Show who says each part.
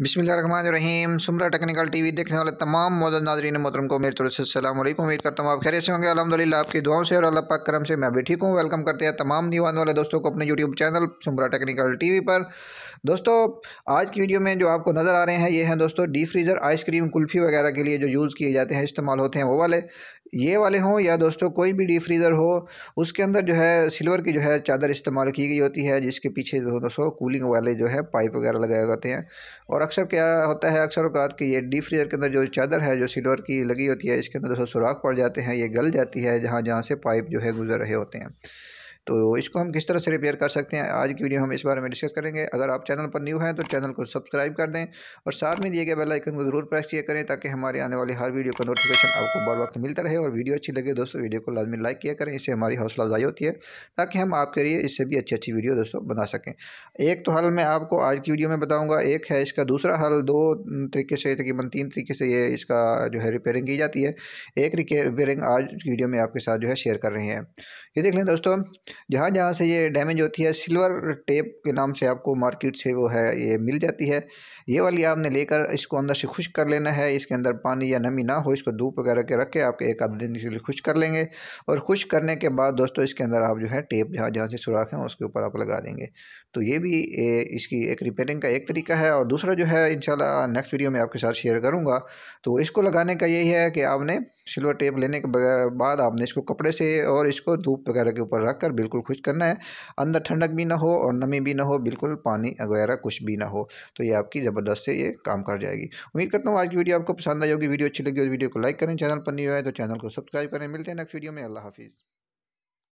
Speaker 1: रहीम सुमरा technical TV देखने वाले तमाम मौजूद नाजरीन मोहरम को मेरी तरफ से सलाम उम्मीद करता हूँ आप खैर से होंगे अलहमदिल्ला आपकी दुआओं से और अल्लाह पाक करम से मैं भी ठीक हूँ वेलकम करते हैं तमाम दीवान वाले दोस्तों को अपने YouTube channel Sumra technical TV पर दोस्तों आज की वीडियो में जो आपको नज़र आ रहे हैं ये हैं दोस्तों डी फ्रीज़र आइसक्रीम कुल्फ़ी वगैरह के लिए जो यूज़ किए जाते हैं इस्तेमाल होते हैं वो वाले ये वाले हों या दोस्तों कोई भी डीप फ्रीज़र हो उसके अंदर जो है सिल्वर की जो है चादर इस्तेमाल की गई होती है जिसके पीछे जो दोस्तों कूलिंग वाले जो है पाइप वगैरह लगाए जाते हैं और अक्सर क्या होता है अक्सर अवकात कि ये डीप फ्रीज़र के अंदर जो चादर है जो सिल्वर की लगी होती है इसके अंदर दोस्तों सुराख पड़ जाते हैं ये गल जाती है जहाँ जहाँ से पाइप जो है गुजर रहे होते हैं तो इसको हम किस तरह से रिपेयर कर सकते हैं आज की वीडियो हम इस बारे में डिस्कस करेंगे अगर आप चैनल पर न्यू हैं तो चैनल को सब्सक्राइब कर दें और साथ में दिए गए बेलाइकन को ज़रूर प्रेस किया करें ताकि हमारे आने वाली हर वीडियो का नोटिफिकेशन आपको बर वक्त मिलता रहे और वीडियो अच्छी लगे दोस्तों वीडियो को लाजमी लाइक किया करें इससे हमारी हौसला अफजाई होती है ताकि हम आपके लिए इससे भी अच्छी अच्छी वीडियो दोस्तों बना सकें एक तो हल मैं आपको आज की वीडियो में बताऊँगा एक है इसका दूसरा हल दो तरीके से तकरीबन तीन तरीके से ये इसका जो है रिपेयरिंग की जाती है एक रिपेयरिंग आज वीडियो में आपके साथ जो है शेयर कर रहे हैं ये देख लें दोस्तों जहाँ जहाँ से ये डैमेज होती है सिल्वर टेप के नाम से आपको मार्केट से वो है ये मिल जाती है ये वाली आपने लेकर इसको अंदर से खुश कर लेना है इसके अंदर पानी या नमी ना हो इसको धूप वगैरह के रख के आपके एक आधे दिन के लिए खुश कर लेंगे और खुश करने के बाद दोस्तों इसके अंदर आप जो है टेप जहाँ जहाँ से सुराख हैं उसके ऊपर आप लगा देंगे तो ये भी इसकी एक रिपेयरिंग का एक तरीका है और दूसरा जो है इन नेक्स्ट वीडियो में आपके साथ शेयर करूँगा तो इसको लगाने का यही है कि आपने सिल्वर टेप लेने के बाद आपने इसको कपड़े से और इसको धूप वगैरह के ऊपर रख कर बिल्कुल खुश करना है अंदर ठंडक भी ना हो और नमी भी ना हो बिल्कुल पानी वगैरह कुछ भी ना हो तो ये आपकी ज़बरदस्त से ये काम कर जाएगी उम्मीद करता हूँ आज की वीडियो आपको पसंद आई होगी वीडियो अच्छी लगी और तो वीडियो को लाइक करें चैनल पर नहीं हुआ है तो चैनल को सब्सक्राइब करें मिलते हैं नेक्स्ट वीडियो में अल्लाह हाफिज़